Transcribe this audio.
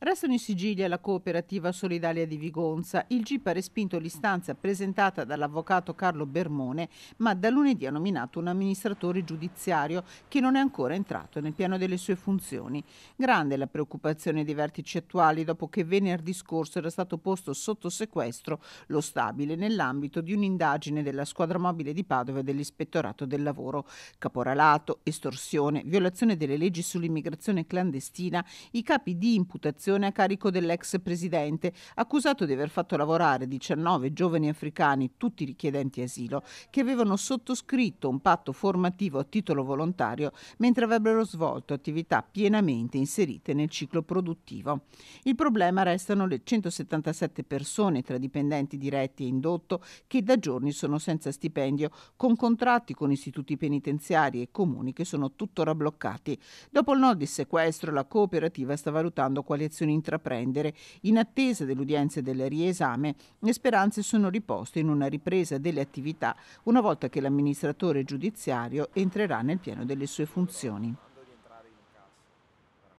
Restano in Sigilia la cooperativa Solidaria di Vigonza. Il GIP ha respinto l'istanza presentata dall'avvocato Carlo Bermone, ma da lunedì ha nominato un amministratore giudiziario che non è ancora entrato nel piano delle sue funzioni. Grande la preoccupazione dei vertici attuali dopo che venerdì scorso era stato posto sotto sequestro lo stabile nell'ambito di un'indagine della squadra mobile di Padova e dell'Ispettorato del Lavoro. Caporalato, estorsione, violazione delle leggi sull'immigrazione clandestina, i capi di imputazione corruzione a carico dell'ex presidente, accusato di aver fatto lavorare 19 giovani africani, tutti richiedenti asilo, che avevano sottoscritto un patto formativo a titolo volontario mentre avrebbero svolto attività pienamente inserite nel ciclo produttivo. Il problema restano le 177 persone tra dipendenti diretti e indotto che da giorni sono senza stipendio, con contratti con istituti penitenziari e comuni che sono tuttora bloccati. Dopo il no di sequestro, la cooperativa sta valutando quali azioni intenzione intraprendere. In attesa dell'udienza e del riesame, le speranze sono riposte in una ripresa delle attività una volta che l'amministratore giudiziario entrerà nel pieno delle sue funzioni.